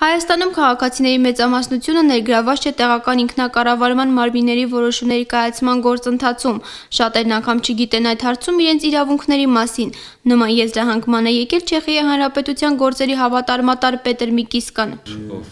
Հայաստանում քաղաքացիների մեծամասնությունը ներգրավված չէ տեղական ինքնակառավարման մարմինների որոշումների կայացման գործընթացում։ Շատերն անգամ չգիտեն այդ հարցում իրենց իրավունքների մասին։ Նման եզրահանգման է եկել Չեխիայի Հանրապետության գործերի հավատարմատար Պետր Միկիսկան։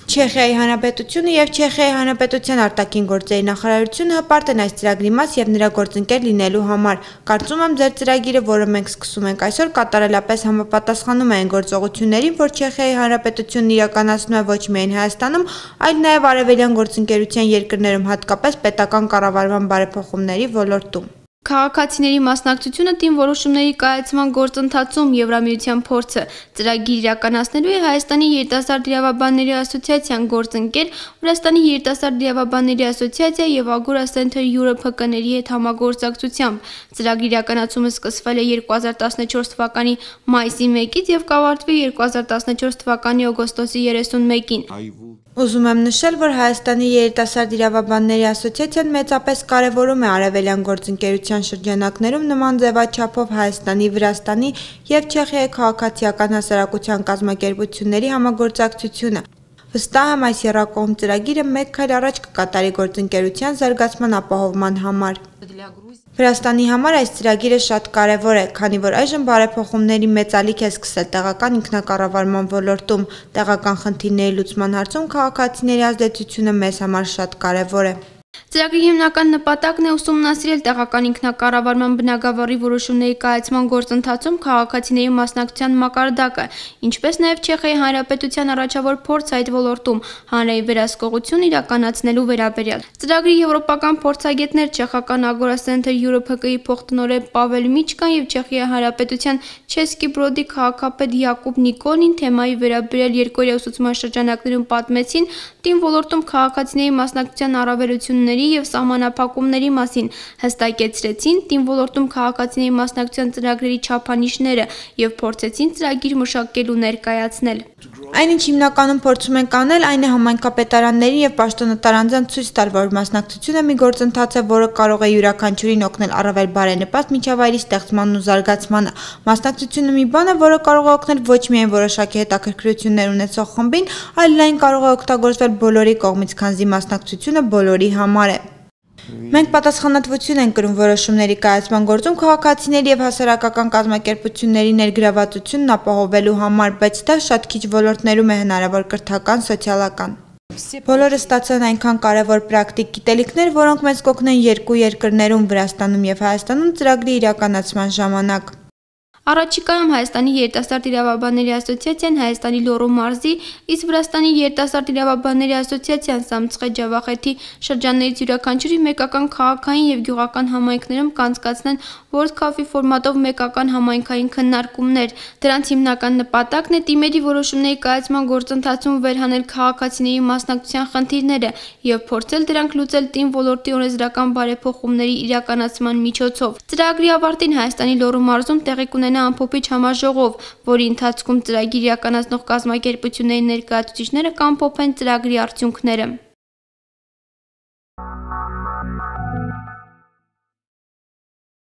Չեխիայի Հանրապետությունը եւ Չեխիայի Հանրապետության արտաքին գործերի նախարարությունը հպարտ են այս ծրագրի մաս եւ նրա գործընկեր լինելու համար։ Կարծում եմ ձեր ծրագիրը, որը մենք սկսում ենք այսօր, կատարելապես համապատասխանում է այն գործողություններին, որ Չեխիայի Հանրապետությունն իրականացնում է ոչ միայն Հայաստանում, այլ նաև արևելյան գործընկերության երկրներում, հատկապես պետական կառավարման բարեփոխումների ոլորտում։ Քաղաքացիների մասնակցությունը թիմ որոշումների կայացման գործընթացում Եվրամիության փորձը ծրագիր իրականացնելու է Հայաստանի երիտասարդ իրավաբանների ասոցիացիան գործընկեր Վրաստանի երիտասարդ իրավաբանների ասոցիացիա եւ Agora Center Europe ՀԿ-ների հետ համագործակցությամբ։ Ծրագիր իրականացումը սկսվել է 2014 թվականի մայիսի 1-ից եւ կավարտվի 2014 թվականի օգոստոսի 31-ին։ Ուզում եմ նշել, որ Հայաստանի երիտասարդ իրավաբանների ասոցիացիան մեծապես կարևորում է արևելյան գործընկերության Ադրբեջանության շրջանակներում նման ձևաչափով Հայաստանի, Վրաստանի եւ Չեխիայի քաղաքացիական հասարակության կազմակերպությունների համագործակցությունը։ Վստահ եմ այս երակողմ ծրագիրը մեկ քայլ առաջ կկատարի գործընկերության զարգացման ապահովման համար։ Վրաստանի համար այս ծրագիրը շատ կարևոր է, քանի որ այժմ բարեփոխումների մեծ ալիք է սկսել տեղական ինքնակառավարման ոլորտում։ Տեղական խնդիրների լուծման հարցում քաղաքացիների ազդեցությունը մեզ համար շատ կարևոր է։ Ծրագրի հիմնական նպատակն է ուսումնասիրել տեղական ինքնակառավարման բնագավառի որոշումների կայացման գործընթացում քաղաքացիների մասնակցության մակարդակը, ինչպես նաև Չեխիայի Հանրապետության առաջավոր փորձը այդ ոլորտում հանրային վերահսկողություն իրականացնելու վերաբերյալ։ Ծրագրի եվրոպական փորձագետներ Չեխական Agora Center Europe ՀԿ-ի փոխտնօրեն Պավել Միչկան եւ Չեխիայի Հանրապետության Չեսկի Բրոդի քաղաքապետ Յակոբ Նիկոլին թեմայի վերաբերյալ երկօրյա ուսուցման շրջանակներում պատմեցին, դին ոլորտում քաղաքացիների մասնակցության առավելությունների ծրագրերի եւ սահմանափակումների մասին հստակեցրեցին թիմ ոլորտում քաղաքացիների մասնակցության ծրագրերի չափանիշները եւ փորձեցին ծրագիր մշակելու ներկայացնել Այն ինչ հիմնականում փորձում ենք անել, այն է համայնքապետարանների եւ պաշտոնատարանձան ցույց տալ, որ մասնակցությունը մի գործընթաց է, որը կարող է յուրաքանչյուրին օգնել առավել բարենպաստ միջավայրի ստեղծմանն ու զարգացմանը։ Մասնակցությունը մի բան է, որը կարող է օգնել ոչ միայն որոշակի հետաքրքրություններ ունեցող խմբին, այլ այն կարող է օգտագործվել բոլորի կողմից, քանզի մասնակցությունը բոլորի համար է։ Մենք պատասխանատվություն ենք կրում որոշումների կայացման գործում քաղաքացիների եւ հասարակական կազմակերպությունների ներգրավվածությունն ապահովելու համար, բայց դա շատ քիչ ոլորտներում է հնարավոր կրթական, սոցիալական։ Բոլորը ստացան այնքան կարևոր պրակտիկ գիտելիքներ, որոնք մեզ կօգնեն երկու երկրներում, Վրաստանում եւ Հայաստանում ծրագրի իրականացման ժամանակ։ Առաջիկայում Հայաստանի երիտասարդ իրավաբանների ասոցիացիան Հայաստանի Լոռու մարզի, իսկ Վրաստանի երիտասարդ իրավաբանների ասոցիացիան Սամցխե Ջավախեթի շրջաններից յուրաքանչյուրի մեկական քաղաքային եւ գյուղական համայնքներում կանցկացնեն World Cup-ի ֆորմատով մեկական համայնքային քննարկումներ։ Դրանց հիմնական նպատակն է թիմերի որոշումների կայացման գործընթացում վերհանել քաղաքացիների մասնակցության խնդիրները եւ փորձել դրանք լուծել թիմ ոլորտի օրենսդրական բարեփոխումների իրականացման միջոցով։ Ծրագրի ավարտին Հայաստանի Լոռու մարզում տեղի կունենա ամփոփիչ համաժողով, որի ընթացքում ծրագիր իրականացնող կազմակերպությունների ներկայացուցիչները կամփոփեն ծրագրի արդյունքները։